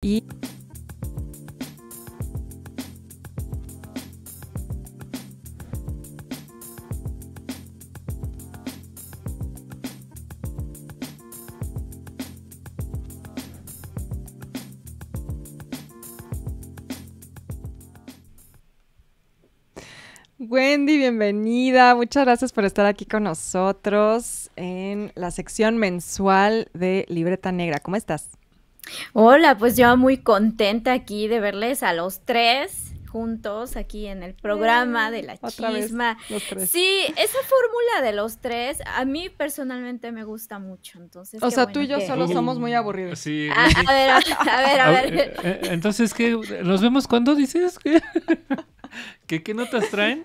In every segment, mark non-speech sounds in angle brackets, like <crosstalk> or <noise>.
y Wendy, bienvenida. Muchas gracias por estar aquí con nosotros en la sección mensual de Libreta Negra. ¿Cómo estás? Hola, pues yo muy contenta aquí de verles a los tres juntos aquí en el programa de la chisma. Sí, esa fórmula de los tres a mí personalmente me gusta mucho. Entonces, o sea, tú y yo solo somos muy aburridos. Sí, ah, a, ver, a ver, a ver. Eh, eh, entonces, ¿qué? ¿Nos vemos cuando dices? que <laughs> ¿Qué, qué notas traen?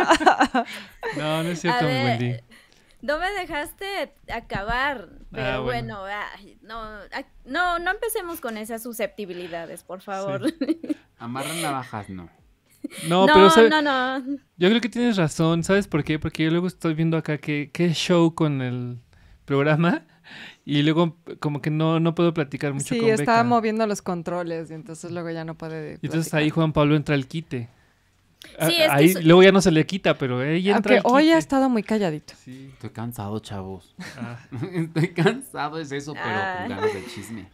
<laughs> <laughs> no, no es cierto, Wendy. No me dejaste acabar, ah, pero bueno, no, no, no empecemos con esas susceptibilidades, por favor. <laughs> Amarran navajas, no. No, no, pero no, Yo creo que tienes razón, ¿sabes por qué? Porque yo luego estoy viendo acá qué show con el programa y luego como que no, no puedo platicar mucho sí, estaba moviendo los controles y entonces luego ya no puede. Y entonces ahí Juan Pablo entra al quite. Ah, ahí luego ya no se le quita, pero ella entra. Aunque hoy ha estado muy calladito. Sí. Estoy cansado, chavos. Ah. <laughs> Estoy cansado, es eso, pero ah. ganas de chisme.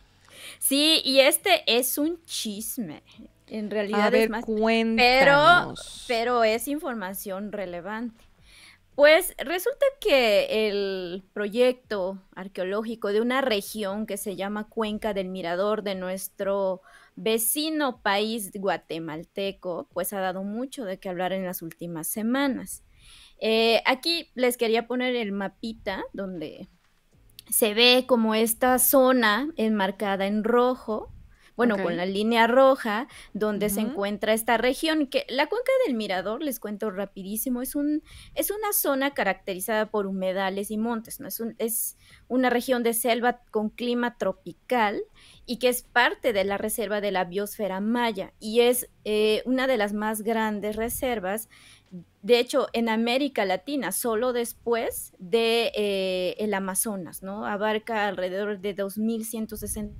Sí, y este es un chisme. En realidad es más. Cuéntanos. Pero, pero es información relevante. Pues resulta que el proyecto arqueológico de una región que se llama Cuenca del Mirador de nuestro vecino país guatemalteco, pues ha dado mucho de qué hablar en las últimas semanas. Eh, aquí les quería poner el mapita donde se ve como esta zona enmarcada en rojo bueno, con la línea roja, donde se encuentra esta región, que la cuenca del Mirador, les cuento rapidísimo, es, un, es una zona caracterizada por humedales y montes, ¿no? Es, un, es una región de selva con clima tropical y que es parte de la reserva de la biosfera maya y es eh, una de las más grandes reservas de hecho, en América Latina, solo después de eh, el Amazonas, ¿no? Abarca alrededor de 2.160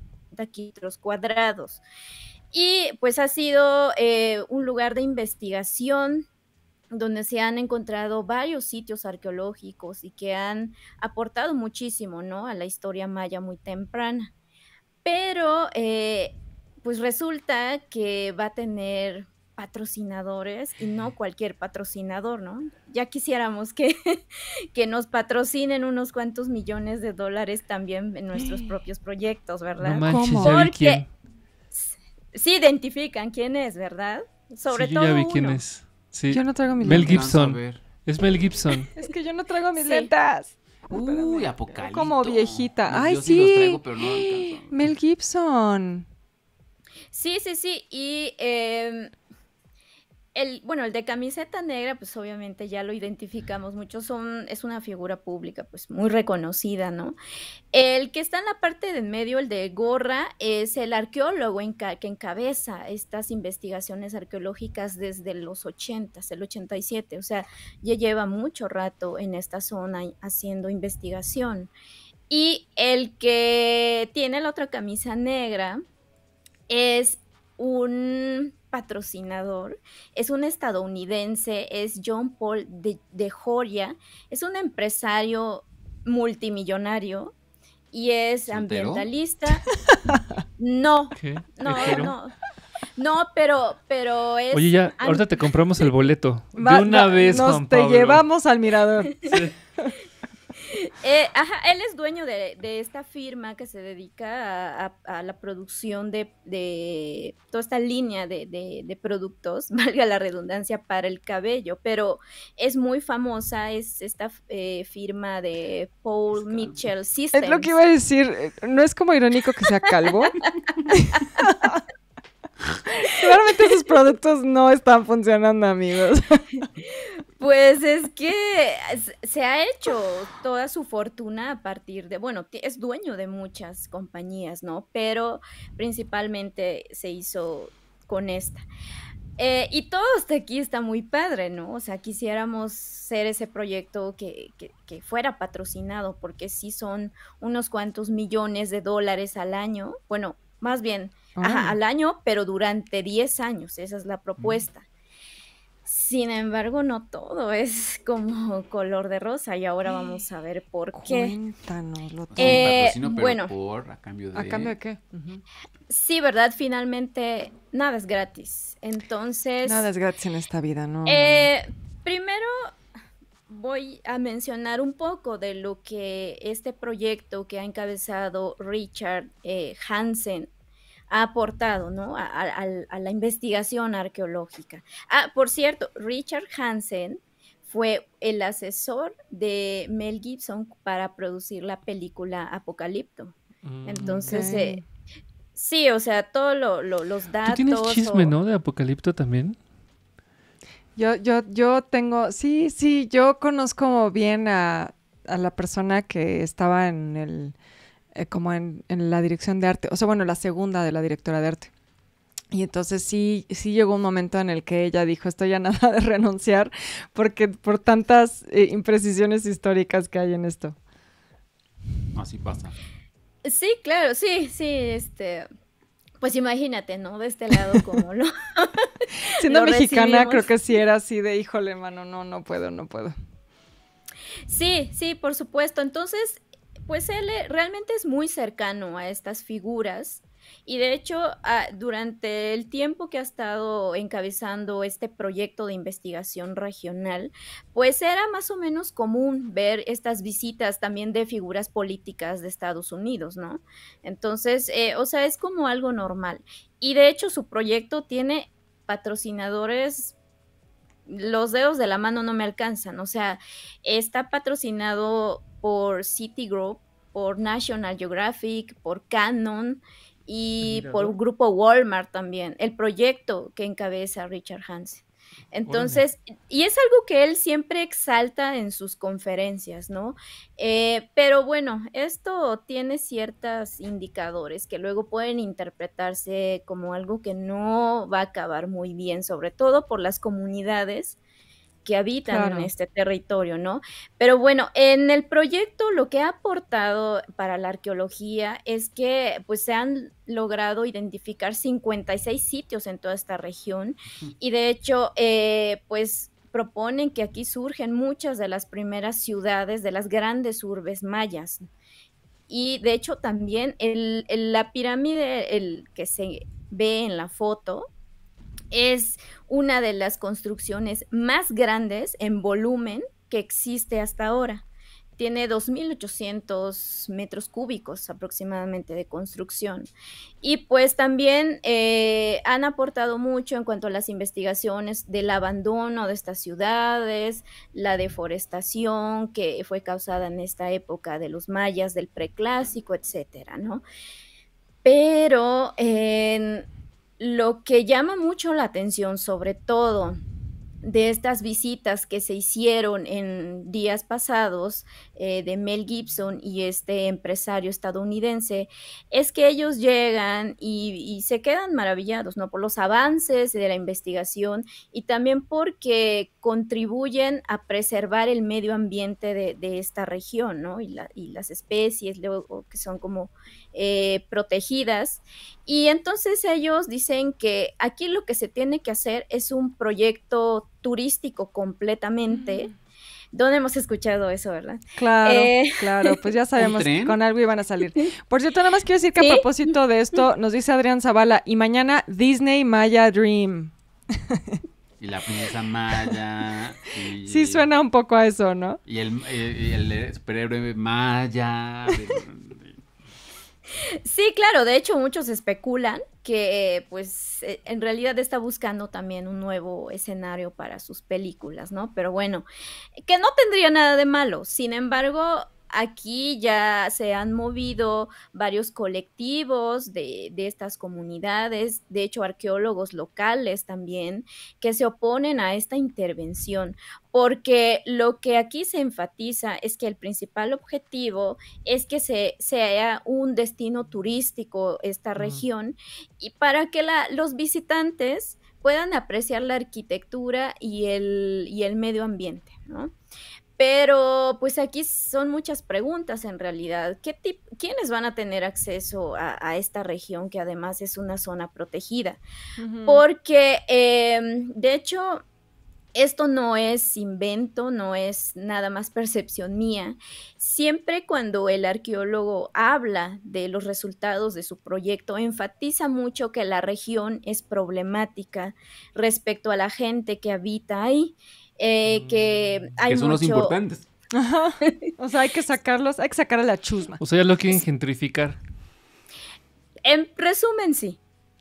kilómetros cuadrados. Y pues ha sido eh, un lugar de investigación donde se han encontrado varios sitios arqueológicos y que han aportado muchísimo ¿no? a la historia maya muy temprana. Pero eh, pues resulta que va a tener patrocinadores y no cualquier patrocinador, ¿no? Ya quisiéramos que, <laughs> que nos patrocinen unos cuantos millones de dólares también en nuestros propios proyectos, ¿verdad? No manches, Porque sí identifican quién es, ¿verdad? Sobre sí, todo ya vi quién es. Sí. Yo no traigo mis Mel Gibson. Es Mel Gibson. <laughs> es que yo no traigo mis letras. Uy, apocalipsis. Como viejita. Ay, yo sí. traigo, pero no Mel Gibson. Sí, sí, sí. Y em, bueno, el de camiseta negra, pues obviamente ya lo identificamos mucho, son, es una figura pública, pues muy reconocida, ¿no? El que está en la parte de en medio, el de gorra, es el arqueólogo que encabeza estas investigaciones arqueológicas desde los 80, el 87, o sea, ya lleva mucho rato en esta zona haciendo investigación. Y el que tiene la otra camisa negra es un patrocinador es un estadounidense, es John Paul de, Joria, es un empresario multimillonario y es ambientalista. <laughs> No, no, no. No, pero, pero es. Oye, ya, ahorita te compramos el boleto. De una vez, Nos te llevamos al mirador. Sí. <laughs> <laughs> Eh, ajá, él es dueño de, esta firma que se dedica a, la producción de, toda esta línea de, productos, <laughs> valga la redundancia, para el cabello, pero es muy famosa, es esta eh, firma de Paul Mitchell Systems. Es lo que iba a decir, eh, ¿no es como irónico que sea calvo? <laughs> Claramente sus productos no están funcionando, amigos. Pues es que se ha hecho toda su fortuna a partir de, bueno, es dueño de muchas compañías, ¿no? Pero principalmente se hizo con esta. Eh, y todo hasta aquí está muy padre, ¿no? O sea, quisiéramos ser ese proyecto que, que, fuera patrocinado, porque sí son unos cuantos millones de dólares al año, bueno, más bien, al año, pero durante 10 años, esa es la mm. propuesta. Sin embargo, no todo es como color de rosa y ahora vamos a ver por qué. Cuéntanos, lo eh, bueno, por, a cambio de... ¿A cambio de qué? Sí, ¿verdad? Finalmente, nada es gratis. Entonces... Nada es gratis en esta vida, ¿no? Eh, primero voy a mencionar un poco de lo que este proyecto que ha encabezado Richard eh, Hansen ha aportado ¿no? a, la investigación arqueológica. Ah, por cierto, Richard Hansen fue el asesor de Mel Gibson para producir la película Apocalipto. Mm, Entonces, eh, sí, o sea, todos los datos. ¿Tú tienes chisme, ¿no? De Apocalipto también. Yo, yo, yo tengo, sí, sí, yo conozco bien a la persona que estaba en el, eh, como en, la dirección de arte, o sea, bueno, la segunda de la directora de arte. Y entonces sí, sí llegó un momento en el que ella dijo, esto ya nada de <laughs> renunciar porque por tantas eh, imprecisiones históricas que hay en esto. Así pasa. Sí, claro, sí, sí, este... Pues imagínate, ¿no? De este lado como no <laughs> Siendo <laughs> mexicana creo que sí era así de, híjole, mano, no, no puedo, no puedo. Sí, sí, por supuesto. Entonces, pues él eh, realmente es muy cercano a estas figuras y de hecho, ah, durante el tiempo que ha estado encabezando este proyecto de investigación regional, pues era más o menos común ver estas visitas también de figuras políticas de Estados Unidos, ¿no? Entonces, eh, o sea, es como algo normal. Y de hecho, su proyecto tiene patrocinadores los dedos de la mano no me alcanzan. O sea, está patrocinado por Citigroup, por National Geographic, por Canon y ah, por Grupo Walmart también, el proyecto que encabeza Richard Hansen. Entonces, y es algo que él siempre exalta en sus conferencias, ¿no? Eh, pero bueno, esto tiene ciertos indicadores que luego pueden interpretarse como algo que no va a acabar muy bien, sobre todo por las comunidades que habitan en este territorio, ¿no? Pero bueno, en el proyecto lo que ha aportado para la arqueología es que pues se han logrado identificar 56 sitios en toda esta región y de hecho eh, pues proponen que aquí surgen muchas de las primeras ciudades de las grandes urbes mayas. Y de hecho también la pirámide que se ve en la foto es una de las construcciones más grandes en volumen que existe hasta ahora. Tiene 2.800 metros cúbicos aproximadamente de construcción. Y pues también eh, han aportado mucho en cuanto a las investigaciones del abandono de estas ciudades, la deforestación que fue causada en esta época de los mayas, del preclásico, etcétera, ¿no? Pero... Lo que llama mucho la atención, sobre todo de estas visitas que se hicieron en días pasados eh, de Mel Gibson y este empresario estadounidense es que ellos llegan y, se quedan maravillados, ¿no? Por los avances de la investigación y también porque contribuyen a preservar el medio ambiente de, esta región, ¿no? Y, las especies luego, que son como eh, protegidas. Y entonces ellos dicen que aquí lo que se tiene que hacer es un proyecto turístico completamente. donde ¿Dónde hemos escuchado eso, verdad? Claro, eh, claro, pues ya <laughs> sabemos que con algo iban a salir. Por cierto, nada más quiero decir que a propósito de esto, <laughs> nos dice Adrián Zavala, y mañana Disney Maya Dream. Y la princesa Maya. <laughs> sí, suena un poco a eso, ¿no? Y el, eh, el superhéroe Maya. Sí, claro, de hecho muchos especulan que eh, pues eh, en realidad está buscando también un nuevo escenario para sus películas, ¿no? Pero bueno, que no tendría nada de malo. Sin embargo, aquí ya se han movido varios colectivos de, estas comunidades, de hecho arqueólogos locales también, que se oponen a esta intervención, porque lo que aquí se enfatiza es que el principal objetivo es que se sea un destino turístico esta región y para que los visitantes puedan apreciar la arquitectura y el, y el medio ambiente, ¿no? Pero pues aquí son muchas preguntas en realidad. ¿Quiénes van a tener acceso a, esta región que además es una zona protegida? Porque em, de hecho esto no es invento, no es nada más percepción mía. Siempre cuando el arqueólogo habla de los resultados de su proyecto, enfatiza mucho que la región es problemática respecto a la gente que habita ahí. Eh, mm, que hay que son los importantes. <laughs> O sea, hay que sacarlos, hay que sacar a la chusma. O sea, ya lo quieren gentrificar. En resumen, sí.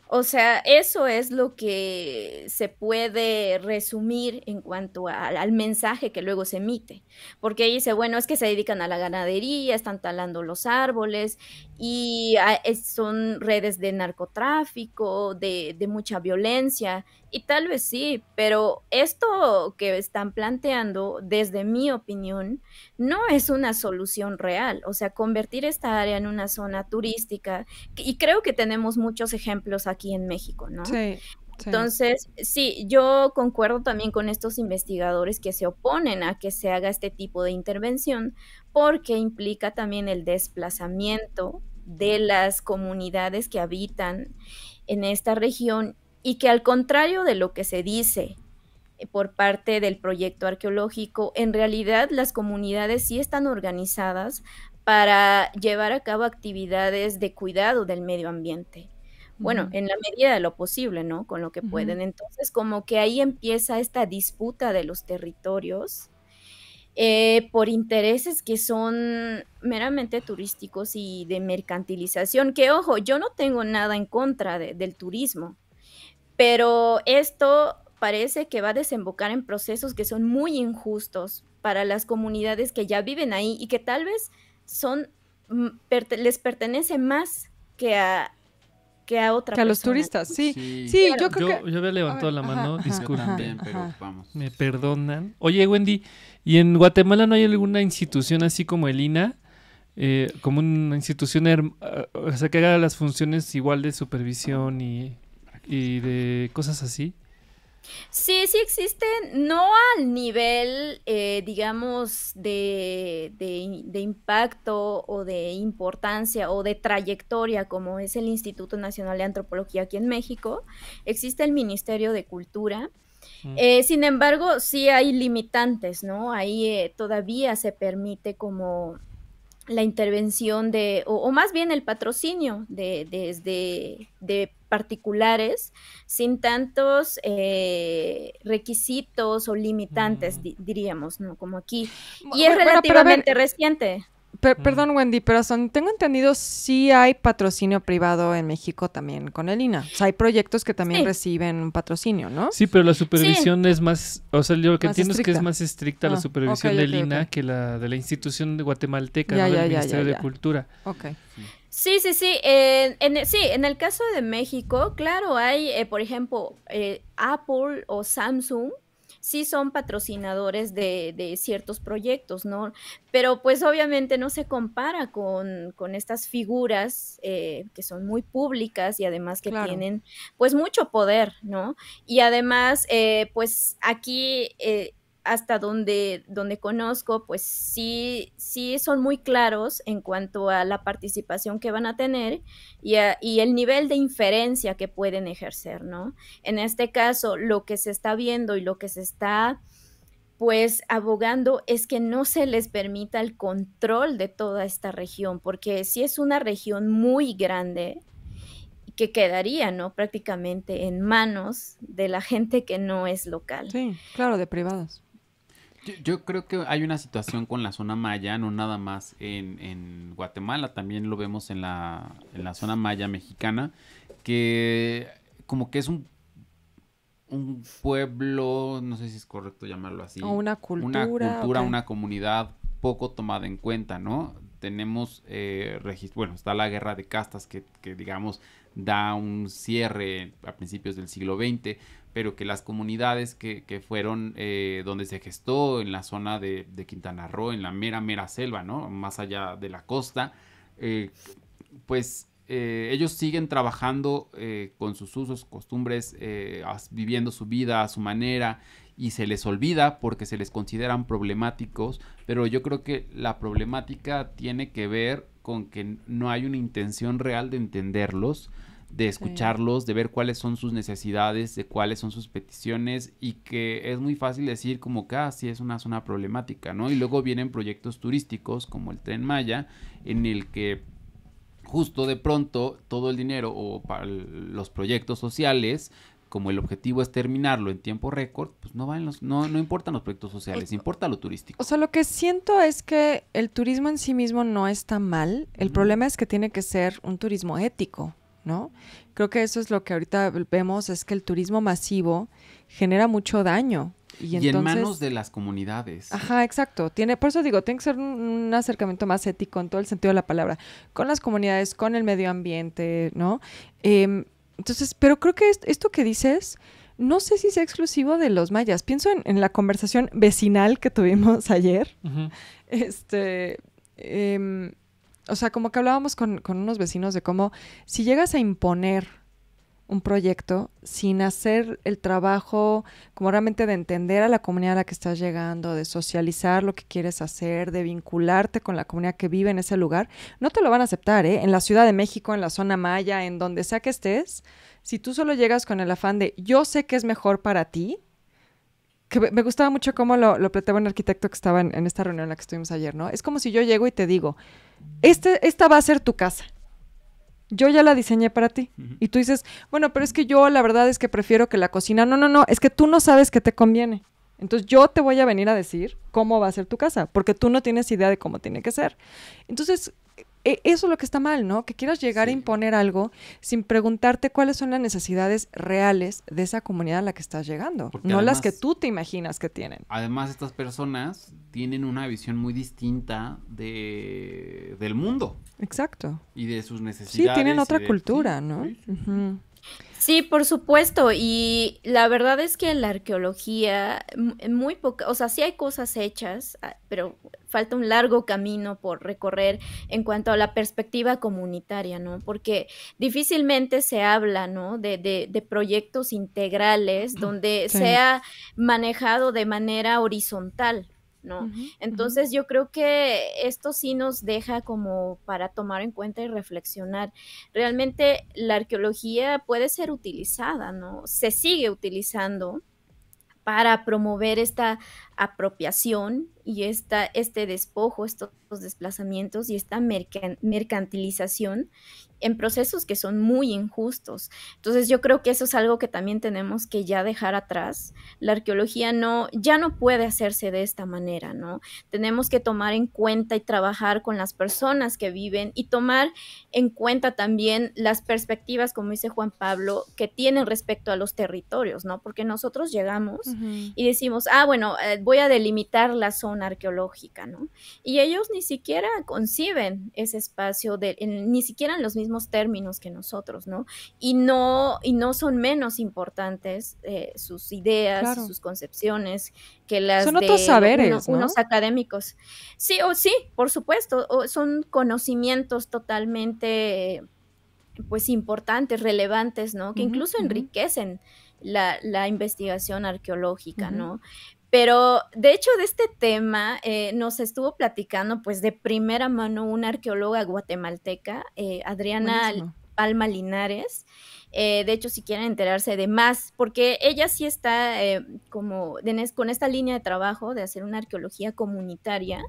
O sea, eso es lo que se puede resumir en cuanto al mensaje que luego se emite. Porque dice, bueno, es que se dedican a la ganadería, están talando los árboles y ah, son redes de narcotráfico, de, mucha violencia, y tal vez sí, pero esto que están planteando, desde mi opinión, no es una solución real, o sea, convertir esta área en una zona turística, y creo que tenemos muchos ejemplos aquí en México, ¿no? Sí. Entonces, sí, yo concuerdo también con estos investigadores que se oponen a que se haga este tipo de intervención porque implica también el desplazamiento de las comunidades que habitan en esta región y que al contrario de lo que se dice eh, por parte del proyecto arqueológico, en realidad las comunidades sí están organizadas para llevar a cabo actividades de cuidado del medio ambiente. Bueno, en la medida de lo posible, ¿no? Con lo que pueden. Entonces, como que ahí empieza esta disputa de los territorios eh, por intereses que son meramente turísticos y de mercantilización, que ojo, yo no tengo nada en contra del turismo, pero esto parece que va a desembocar en procesos que son muy injustos para las comunidades que ya viven ahí y que tal vez son, mm, les pertenece más que a, que a otra que a los turistas, sí. Sí, yo creo que... Yo había levantado la mano, disculpen. pero vamos. Me perdonan. Oye, Wendy, ¿y en Guatemala no hay alguna institución así como el INA? Eh, como una institución, eh, sea, que haga las funciones igual de supervisión y, y de cosas así. Sí, sí existen, no al nivel, eh, digamos, de, impacto o de importancia o de trayectoria como es el Instituto Nacional de Antropología aquí en México. Existe el Ministerio de Cultura. Mm. Eh, sin embargo, sí hay limitantes, ¿no? Ahí eh, todavía se permite como la intervención de, o, más bien el patrocinio de, de, particulares sin tantos eh, requisitos o limitantes, mm. diríamos, ¿no? Como aquí. Y es relativamente reciente. Mm. perdón, Wendy, pero son, tengo entendido si hay patrocinio privado en México también con el INA, O sea, hay proyectos que también reciben un patrocinio, ¿no? Sí, pero la supervisión es más, o sea, lo que entiendo es que es más estricta la ah, supervisión del INA que la de la institución guatemalteca, del Ministerio de Cultura. Ok. Sí. Sí, sí, sí. en, el caso de México, claro, hay, eh, por ejemplo, eh, Apple o Samsung sí son patrocinadores de, de ciertos proyectos, ¿no? Pero pues obviamente no se compara con, con estas figuras eh, que son muy públicas y además que tienen pues mucho poder, ¿no? Y además, eh, pues aquí... Eh, hasta donde, donde conozco, pues sí, sí son muy claros en cuanto a la participación que van a tener y, el nivel de inferencia que pueden ejercer, ¿no? En este caso, lo que se está viendo y lo que se está pues abogando es que no se les permita el control de toda esta región, porque si es una región muy grande, que quedaría, ¿no? Prácticamente en manos de la gente que no es local. Sí, claro, de privadas. Yo, creo que hay una situación con la zona maya, no nada más en, Guatemala, también lo vemos en la, en la zona maya mexicana, que como que es un un pueblo, no sé si es correcto llamarlo así. O una cultura. Una comunidad poco tomada en cuenta, ¿no? Tenemos, eh, bueno, está la guerra de castas que, que, digamos, da un cierre a principios del siglo XX, pero que las comunidades que, fueron eh, donde se gestó, en la zona de, Quintana Roo, en la mera, mera selva, Más allá de la costa, eh, pues eh, ellos siguen trabajando con sus usos, costumbres, viviendo su vida a su manera y se les olvida porque se les consideran problemáticos, pero yo creo que la problemática tiene que ver con que no hay una intención real de entenderlos, de escucharlos, de ver cuáles son sus necesidades, de cuáles son sus peticiones y que es muy fácil decir como que así ah, es una zona problemática, ¿no? Y luego vienen proyectos turísticos como el tren Maya en el que justo de pronto todo el dinero o para los proyectos sociales como el objetivo es terminarlo en tiempo récord, pues no van los, no, importan los proyectos sociales, importa lo turístico. O sea, lo que siento es que el turismo en sí mismo no está mal, el problema es que tiene que ser un turismo ético. ¿no? Creo que eso es lo que ahorita vemos, es que el turismo masivo genera mucho daño. Y, en manos de las comunidades. Ajá, exacto. Tiene, por eso digo, tiene que ser un, acercamiento más ético en todo el sentido de la palabra, con las comunidades, con el medio ambiente, ¿no? Em, entonces, pero creo que esto que dices, no sé si sea exclusivo de los mayas. Pienso en, la conversación vecinal que tuvimos <laughs> ayer. Este. Em, o sea, como que hablábamos con, unos vecinos de cómo si llegas a imponer un proyecto sin hacer el trabajo como realmente de entender a la comunidad a la que estás llegando, de socializar lo que quieres hacer, de vincularte con la comunidad que vive en ese lugar, no te lo van a aceptar, ¿eh? En la Ciudad de México, en la zona Maya, en donde sea que estés, si tú solo llegas con el afán de yo sé que es mejor para ti, que me gustaba mucho cómo lo, planteaba un arquitecto que estaba en, en esta reunión en la que estuvimos ayer, ¿no? Es como si yo llego y te digo, este, esta va a ser tu casa. Yo ya la diseñé para ti. Y tú dices, bueno, pero es que yo la verdad es que prefiero que la cocina. No, no, no, es que tú no sabes qué te conviene. Entonces yo te voy a venir a decir cómo va a ser tu casa, porque tú no tienes idea de cómo tiene que ser. Entonces, e, eso es lo que está mal, ¿no? Que quieras llegar a imponer algo sin preguntarte cuáles son las necesidades reales de esa comunidad a la que estás llegando, no las que tú te imaginas que tienen. Además, estas personas tienen una visión muy distinta de, del mundo. Exacto. Y de sus necesidades. Sí, tienen otra cultura, ¿no? Sí, por supuesto. Y la verdad es que en la arqueología, muy poca, o sea, sí hay cosas hechas, ah, pero falta un largo camino por recorrer en cuanto a la perspectiva comunitaria, ¿no? Porque difícilmente se habla, ¿no? De, proyectos integrales donde sea manejado de manera horizontal, entonces yo creo que esto sí nos deja como para tomar en cuenta y reflexionar. Realmente la arqueología puede ser utilizada, ¿no? Se sigue utilizando para promover esta apropiación y esta, este despojo, estos desplazamientos y esta mercantilización en procesos que son muy injustos. Entonces yo creo que eso es algo que también tenemos que ya dejar atrás. La arqueología no, ya no puede hacerse de esta manera, ¿no? Tenemos que tomar en cuenta y trabajar con las personas que viven y tomar en cuenta también las perspectivas, como dice Juan Pablo, que tienen respecto a los territorios, ¿no? Porque nosotros llegamos y decimos, ah, bueno, eh, voy a delimitar la zona arqueológica, ¿no? Y ellos ni siquiera conciben ese espacio, ni siquiera en los mismos términos que nosotros, ¿no? Y no, y no son menos importantes eh, sus ideas, sus concepciones que las de unos, académicos. Sí, o sí, por supuesto, son conocimientos totalmente, pues, importantes, relevantes, ¿no? Que incluso enriquecen. La, investigación arqueológica, ¿no? Pero de hecho de este tema eh, nos estuvo platicando pues de primera mano una arqueóloga guatemalteca, eh, Adriana Palma Linares. Eh, de hecho, si quieren enterarse de más, porque ella sí está como con esta línea de trabajo de hacer una arqueología comunitaria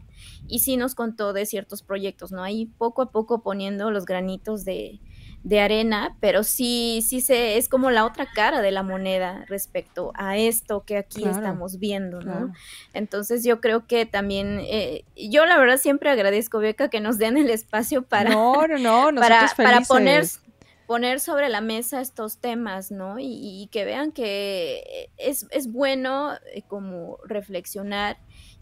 y sí nos contó de ciertos proyectos, ¿no? Ahí poco a poco poniendo los granitos de, de arena, pero sí, sí se, es como la otra cara de la moneda respecto a esto que aquí estamos viendo, ¿no? Entonces yo creo que también, eh, yo la verdad siempre agradezco, Beca, que nos den el espacio para, no, no, no, <laughs> para, para poner poner sobre la mesa estos temas, ¿no? Y, que vean que es, bueno eh, como reflexionar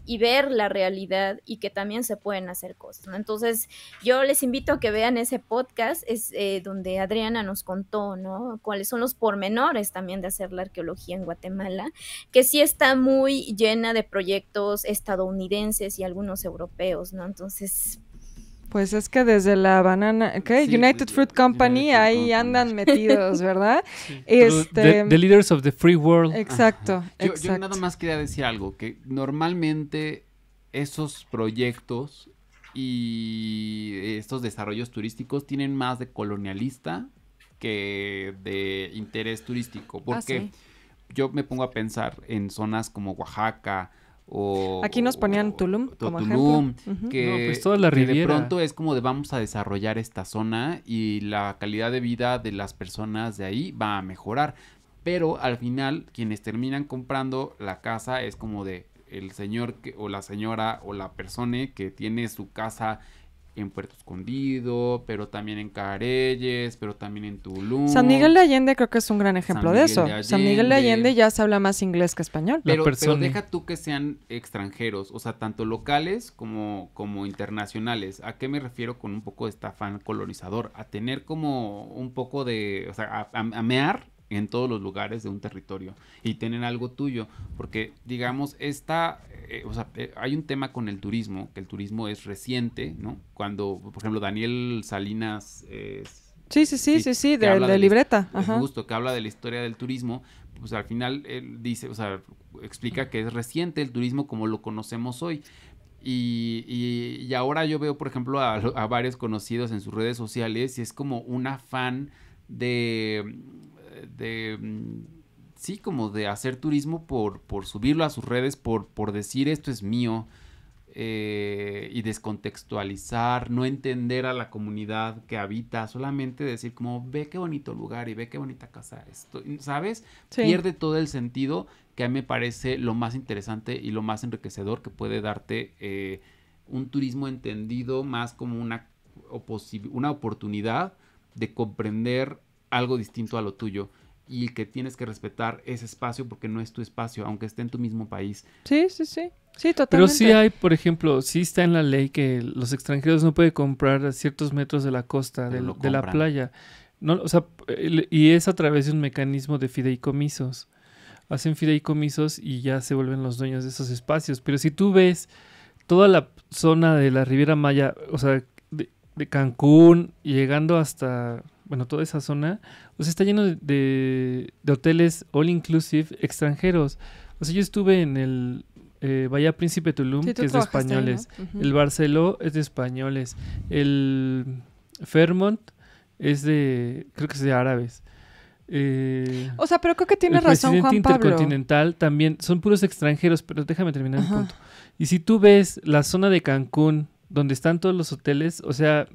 y ver la realidad y que también se pueden hacer cosas, ¿no? Entonces, yo les invito a que vean ese podcast, es eh, donde Adriana nos contó, ¿no? Cuáles son los pormenores también de hacer la arqueología en Guatemala, que sí está muy llena de proyectos estadounidenses y algunos europeos, ¿no? Entonces, pues es que desde la banana, United Fruit Company, ahí andan metidos, ¿verdad? <laughs> Este, the, leaders of the free world. Exacto, yo, nada más quería decir algo, que normalmente esos proyectos y estos desarrollos turísticos tienen más de colonialista que de interés turístico, porque ah, yo me pongo a pensar en zonas como Oaxaca, Aquí nos ponían Tulum, como que, pues, de pronto es como de vamos a desarrollar esta zona y la calidad de vida de las personas de ahí va a mejorar. Pero al final, quienes terminan comprando la casa es como de el señor o la señora o la persona que tiene su casa en Puerto Escondido, pero también en Careyes, pero también en Tulum. San Miguel de Allende creo que es un gran ejemplo de eso. San Miguel de Allende ya se habla más inglés que español. Pero, pero, deja tú que sean extranjeros, o sea, tanto locales como, como internacionales. ¿A qué me refiero con un poco de estafán colonizador? A tener como un poco de, o sea, a mear en todos los lugares de un territorio y tener algo tuyo, porque digamos, esta, eh, o sea, eh, hay un tema con el turismo, que el turismo es reciente, ¿no? Cuando, por ejemplo, Daniel Salinas... es eh, sí, sí, sí, sí, sí, de, de, libreta. Justo, que habla de la historia del turismo, pues al final él dice, o sea, explica que es reciente el turismo como lo conocemos hoy. Y, ahora yo veo, por ejemplo, a, varios conocidos en sus redes sociales y es como un afán de... de sí, como de hacer turismo por, por subirlo a sus redes, por, decir esto es mío eh, y descontextualizar, no entender a la comunidad que habita, solamente decir como ve qué bonito lugar y ve qué bonita casa esto, ¿sabes? Pierde todo el sentido que a mí me parece lo más interesante y lo más enriquecedor que puede darte eh, un turismo entendido más como una, una oportunidad de comprender algo distinto a lo tuyo y que tienes que respetar ese espacio porque no es tu espacio, aunque esté en tu mismo país. Sí, sí, sí. Sí, totalmente. Pero sí hay, por ejemplo, sí está en la ley que los extranjeros no pueden comprar a ciertos metros de la costa, de la playa. No, y es a través de un mecanismo de fideicomisos. Hacen fideicomisos y ya se vuelven los dueños de esos espacios. Pero si tú ves toda la zona de la Riviera Maya, o sea, de Cancún, llegando hasta bueno, toda esa zona, o sea, está lleno de, de, hoteles all inclusive extranjeros. O sea, yo estuve en el eh, Bahía Príncipe Tulum, que es de españoles. El Barceló es de españoles. El Fairmont es de, creo que es de árabes. Eh, o sea, pero creo que tiene el razón presidente Intercontinental también, son puros extranjeros, pero déjame terminar el punto. Y si tú ves la zona de Cancún, donde están todos los hoteles, o sea,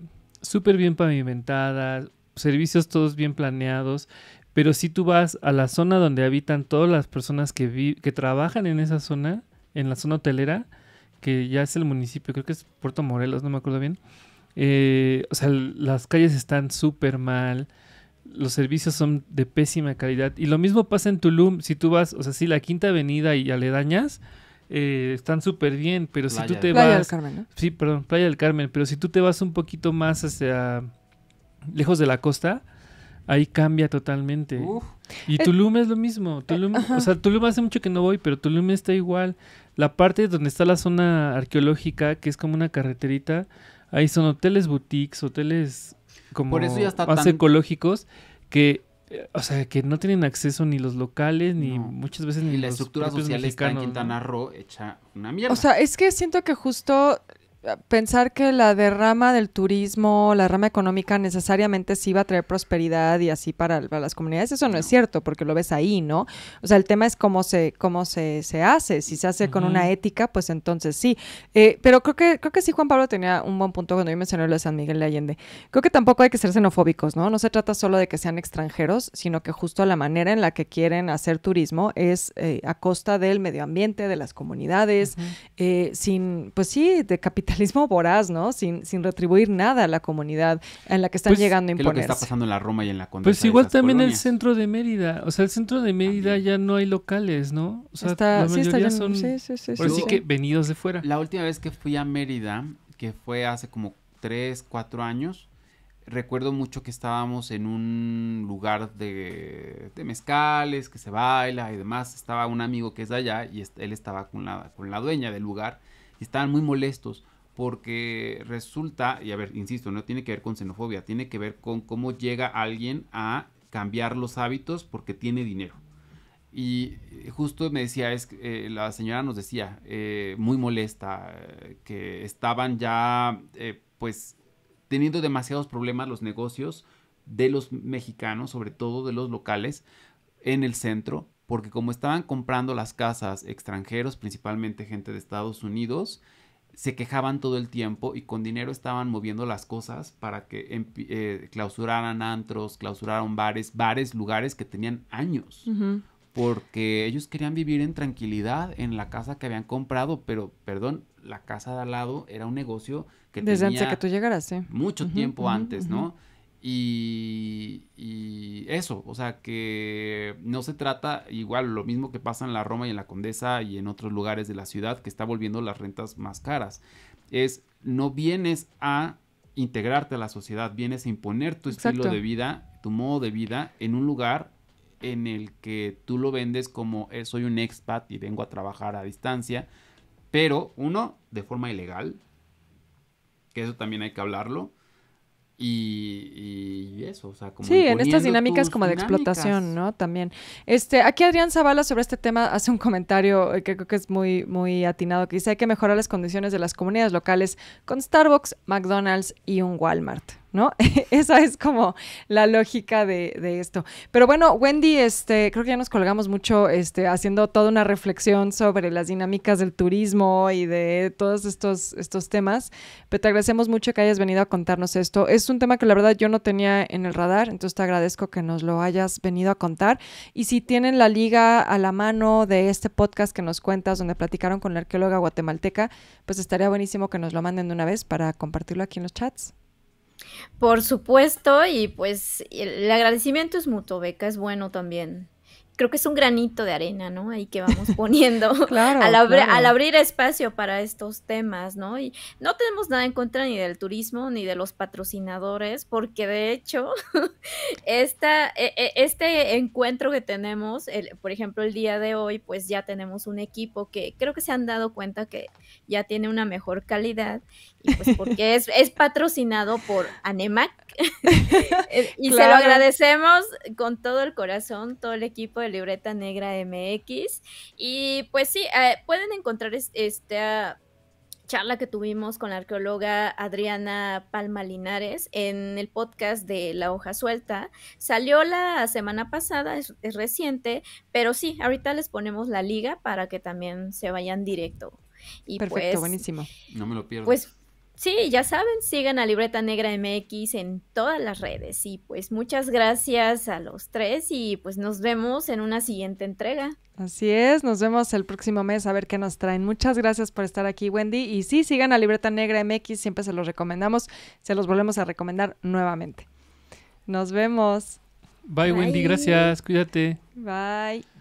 súper bien pavimentada servicios todos bien planeados, pero si tú vas a la zona donde habitan todas las personas que, que trabajan en esa zona, en la zona hotelera, que ya es el municipio, creo que es Puerto Morelos, no me acuerdo bien. Eh, o sea, las calles están súper mal, los servicios son de pésima calidad. Y lo mismo pasa en Tulum, si tú vas, o sea, sí, la Quinta Avenida y aledañas eh, están súper bien, pero si tú te vas... Playa del Carmen, ¿no? Sí, perdón, Playa del Carmen, pero si tú te vas un poquito más hacia lejos de la costa, ahí cambia totalmente. Y eh, Tulum es lo mismo. Tulum, o sea, Tulum hace mucho que no voy, pero Tulum está igual. La parte donde está la zona arqueológica, que es como una carreterita, ahí son hoteles boutiques, hoteles como más ecológicos, que, eh, o sea, que no tienen acceso ni los locales, ni muchas veces ni la estructura social está Quintana Roo hecha una mierda. O sea, es que siento que justo pensar que la derrama del turismo, la rama económica necesariamente sí va a traer prosperidad y así para, las comunidades, eso no, es cierto, porque lo ves ahí, ¿no? O sea, el tema es cómo se, cómo se, hace, si se hace con una ética, pues entonces sí. Eh, pero creo que, creo que sí, Juan Pablo tenía un buen punto cuando yo mencioné lo de San Miguel de Allende. Creo que tampoco hay que ser xenofóbicos, ¿no? No se trata solo de que sean extranjeros, sino que justo la manera en la que quieren hacer turismo es eh, a costa del medio ambiente, de las comunidades, eh, sin, pues sí, de capital capitalismo <laughs> voraz, ¿no? Sin, sin retribuir nada a la comunidad en la que están pues, llegando a imponerse. Es lo que está pasando en la Roma y en la Condesa Pues igual también el centro de Mérida. O sea, el centro de Mérida ya no hay locales, ¿no? O sea, la son... Sí, sí, sí, que venidos de fuera. La última vez que fui a Mérida, que fue hace como tres, cuatro años, recuerdo mucho que estábamos en un lugar de, de, mezcales, que se baila y demás. Estaba un amigo que es de allá y él estaba con con la dueña del lugar y estaban muy molestos porque resulta, y a ver, insisto, no tiene que ver con xenofobia, tiene que ver con cómo llega alguien a cambiar los hábitos porque tiene dinero. Y eh, justo me decía, es, eh, la señora nos decía, eh, muy molesta, que estaban ya, pues, teniendo demasiados problemas los negocios de los mexicanos, sobre todo de los locales, en el centro, porque como estaban comprando las casas extranjeros, principalmente gente de Estados Unidos, se quejaban todo el tiempo y con dinero estaban moviendo las cosas para que eh, clausuraran antros, clausuraran bares, bares, lugares que tenían años. Porque ellos querían vivir en tranquilidad en la casa que habían comprado, pero, perdón, la casa de al lado era un negocio que Desde tenía... antes que tú llegaras, ¿eh? Mucho tiempo antes, ¿no? Y, eso, o sea, que no se trata igual, lo mismo que pasa en la Roma y en la Condesa y en otros lugares de la ciudad, que está volviendo las rentas más caras. Es, no vienes a integrarte a la sociedad, vienes a imponer tu estilo de vida, tu modo de vida en un lugar en el que tú lo vendes como eh, soy un expat y vengo a trabajar a distancia, pero uno, de forma ilegal, que eso también hay que hablarlo y, eso, o sea, como... Sí, en estas dinámicas como de explotación, ¿no? También. Este, aquí Adrián Zavala sobre este tema hace un comentario eh, que creo que es muy, muy atinado, que dice hay que mejorar las condiciones de las comunidades locales con Starbucks, McDonald's y un Walmart. ¿no? <laughs> Esa es como la lógica de, esto. Pero bueno, Wendy, este, creo que ya nos colgamos mucho este, haciendo toda una reflexión sobre las dinámicas del turismo y de todos estos, estos temas. Pero te agradecemos mucho que hayas venido a contarnos esto. Es un tema que la verdad yo no tenía en el radar, entonces te agradezco que nos lo hayas venido a contar. Y si tienen la liga a la mano de este podcast que nos cuentas, donde platicaron con la arqueóloga guatemalteca, pues estaría buenísimo que nos lo manden de una vez para compartirlo aquí en los chats. Por supuesto, y pues el agradecimiento es mutuo, Beca, es bueno también. Creo que es un granito de arena, ¿no? Ahí que vamos <laughs> poniendo <laughs> al, abrir espacio para estos temas, ¿no? Y no tenemos nada en contra ni del turismo ni de los patrocinadores, porque de hecho, <laughs> e, e, este encuentro que tenemos, por ejemplo, el día de hoy, pues ya tenemos un equipo que creo que se han dado cuenta que ya tiene una mejor calidad pues, porque es, patrocinado por Anemac. <laughs> Eh, y se lo agradecemos con todo el corazón, todo el equipo de Libreta Negra MX. Y pues sí, eh, pueden encontrar esta charla que tuvimos con la arqueóloga Adriana Palma Linares en el podcast de La Hoja Suelta. Salió la semana pasada, es, reciente, pero sí, ahorita les ponemos la liga para que también se vayan directo. Y Perfecto, pues, buenísimo. No me lo pierdo. Pues Sí, ya saben, sigan a Libreta Negra MX en todas las redes. Y pues muchas gracias a los tres y pues nos vemos en una siguiente entrega. Así es, nos vemos el próximo mes a ver qué nos traen. Muchas gracias por estar aquí, Wendy. Y sí, sigan a Libreta Negra MX, siempre se los recomendamos, se los volvemos a recomendar nuevamente. Nos vemos. Bye. Bye. Wendy, gracias, cuídate. Bye.